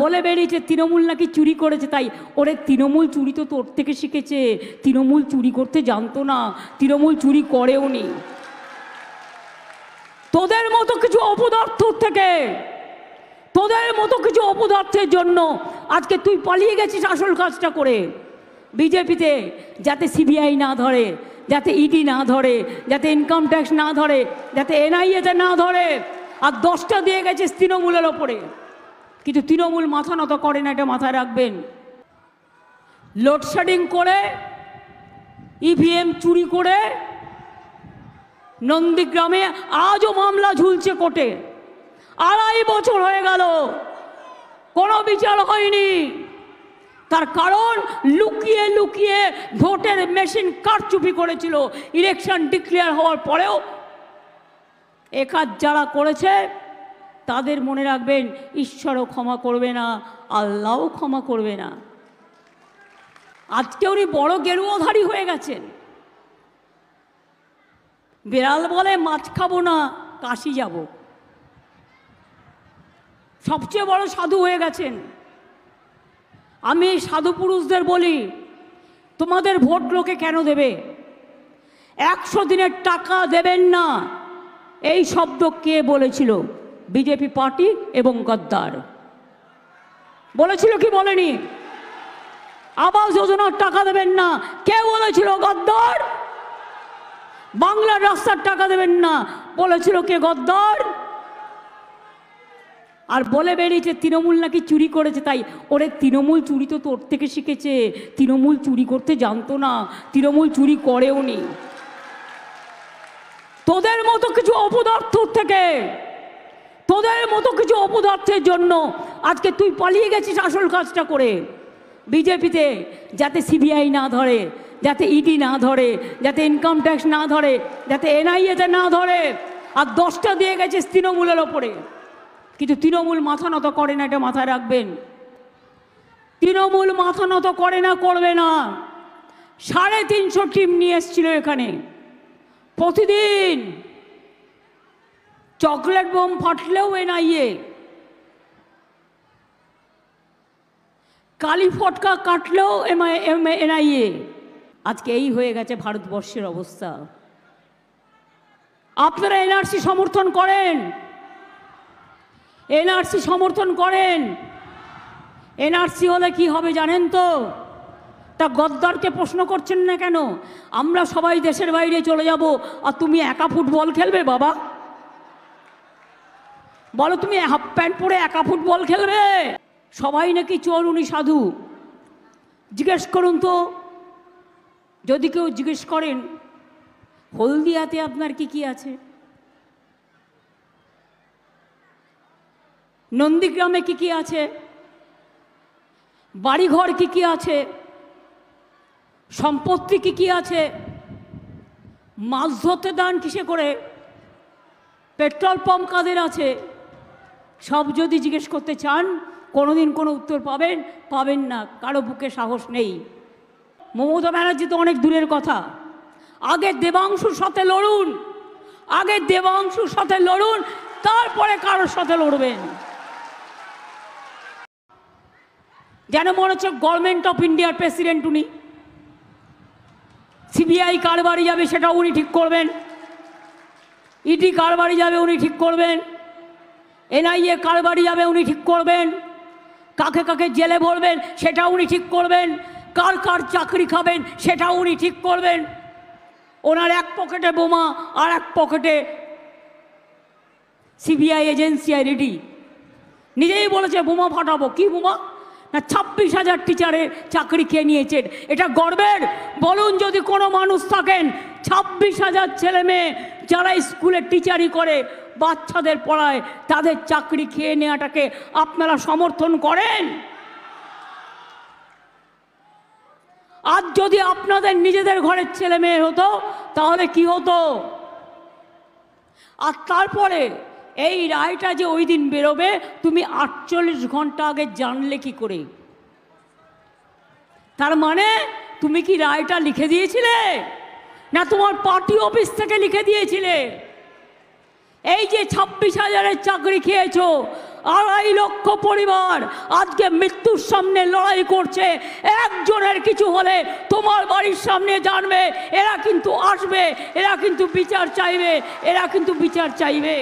বলে বেরিয়েছে তৃণমূল নাকি চুরি করেছে তাই ওরে তৃণমূল চুরি তো তোর থেকে শিখেছে তৃণমূল চুরি করতে জানতো না তৃণমূল চুরি করেও নি তোদের মতো কিছু অপদার্থ থেকে তোদের মতো কিছু অপদার্থের জন্য আজকে তুই পালিয়ে গেছিস আসল কাজটা করে বিজেপিতে যাতে সিবিআই না ধরে যাতে ইডি e না ধরে যাতে ইনকাম ট্যাক্স না ধরে যাতে এনআইএতে না ধরে আর দশটা দিয়ে গেছে তৃণমূলের ওপরে কিন্তু তৃণমূল মাথা নত করে না এটা মাথায় রাখবেন লোডশেডিং করে ইভিএম e চুরি করে নন্দীগ্রামে আজও মামলা ঝুলছে কোর্টে আড়াই বছর হয়ে গেল কোনো বিচার হয়নি তার কারণ লুকিয়ে লুকিয়ে ভোটের মেশিন কারচুপি করেছিল ইলেকশন ডিক্লেয়ার হওয়ার পরেও একাজ যারা করেছে তাদের মনে রাখবেন ঈশ্বরও ক্ষমা করবে না আল্লাহও ক্ষমা করবে না আজকে উনি বড় গেরুয়াধারী হয়ে গেছেন বিড়াল বলে মাছ খাবো না কাশি যাব সবচেয়ে বড় সাধু হয়ে গেছেন আমি সাধু পুরুষদের বলি তোমাদের ভোট লোকে কেন দেবে একশো দিনের টাকা দেবেন না এই শব্দ কে বলেছিল বিজেপি পার্টি এবং গদ্দার বলেছিল কি বলেনি আবাস যোজনার টাকা দেবেন না কে বলেছিল গদ্দার বাংলার রাস্তার টাকা দেবেন না বলেছিল কে গদ্দার আর বলে বেরিয়েছে তৃণমূল নাকি চুরি করেছে তাই ওরে তৃণমূল চুরি তো তোর থেকে শিখেছে তৃণমূল চুরি করতে জানতো না তৃণমূল চুরি করেও নি তোদের মতো কিছু অপদার্থর থেকে তোদের মতো কিছু অপদার্থের জন্য আজকে তুই পালিয়ে গেছিস আসল কাজটা করে বিজেপিতে যাতে সিবিআই না ধরে যাতে ইডি e না ধরে যাতে ইনকাম ট্যাক্স না ধরে যাতে এনআইএতে না ধরে আর দশটা দিয়ে গেছিস তৃণমূলের ওপরে কিন্তু তৃণমূল মাথা নত করে না এটা মাথায় রাখবেন তৃণমূল মাথা নত করে না করবে না সাড়ে তিনশো টিম নিয়ে এসেছিল এখানে প্রতিদিন চকলেট বোম ফাটলেও এনআইএ কালি ফটকা কাটলেও এনআইএ আজকে এই হয়ে গেছে ভারতবর্ষের অবস্থা আপনারা এনআরসি সমর্থন করেন এনআরসি সমর্থন করেন এনআরসি হলে কি হবে জানেন তো তা গদ্দারকে প্রশ্ন করছেন না কেন আমরা সবাই দেশের বাইরে চলে যাব আর তুমি একা ফুটবল খেলবে বাবা বলো তুমি হাফ প্যান্ট পরে একা ফুটবল খেলবে সবাই নাকি চোর উনি সাধু জিজ্ঞেস করুন তো যদি কেউ জিজ্ঞেস করেন হলদিয়াতে আপনার কি কি আছে নন্দীগ্রামে কি কি আছে বাড়িঘর কি কি আছে সম্পত্তি কি কি আছে মাছ ধরতে দান কিসে করে পেট্রোল পাম্প কাদের আছে সব যদি জিজ্ঞেস করতে চান কোনো দিন কোনো উত্তর পাবেন পাবেন না কারো বুকে সাহস নেই মমতা ব্যানার্জি তো অনেক দূরের কথা আগে দেবাংশুর সাথে লড়ুন আগে দেবাংশুর সাথে লড়ুন তারপরে কারোর সাথে লড়বেন যেন মনে হচ্ছে গভর্নমেন্ট অফ ইন্ডিয়ার প্রেসিডেন্ট উনি সিবিআই কারবারই যাবে সেটা উনি ঠিক করবেন ইডি e কারবারই যাবে উনি ঠিক করবেন এনআইএ কার বাড়ি যাবে উনি ঠিক করবেন কাকে কাকে জেলে ভরবেন সেটা উনি ঠিক করবেন কার কার চাকরি খাবেন সেটা উনি ঠিক করবেন ওনার এক পকেটে বোমা আর এক পকেটে সিবিআই এজেন্সি আই রেডি নিজেই বলেছে বোমা ফাটাবো কি বোমা না ছাব্বিশ হাজার টিচারের চাকরি খেয়ে নিয়েছেন এটা গর্বের বলুন যদি কোনো মানুষ থাকেন ছাব্বিশ হাজার ছেলে মেয়ে যারা স্কুলে টিচারি করে বাচ্চাদের পড়ায় তাদের চাকরি খেয়ে নেওয়াটাকে আপনারা সমর্থন করেন আজ যদি আপনাদের নিজেদের ঘরের ছেলে মেয়ে হতো তাহলে কি হতো আর তারপরে এই রায়টা যে ওই দিন বেরোবে তুমি আটচল্লিশ ঘন্টা আগে জানলে কি করে তার মানে তুমি কি রায়টা লিখে দিয়েছিলে না তোমার পার্টি অফিস থেকে লিখে দিয়েছিলে এই যে ছাব্বিশ হাজারের চাকরি খেয়েছ আড়াই লক্ষ পরিবার আজকে মৃত্যুর সামনে লড়াই করছে একজনের কিছু হলে তোমার বাড়ির সামনে জানবে এরা কিন্তু আসবে এরা কিন্তু বিচার চাইবে এরা কিন্তু বিচার চাইবে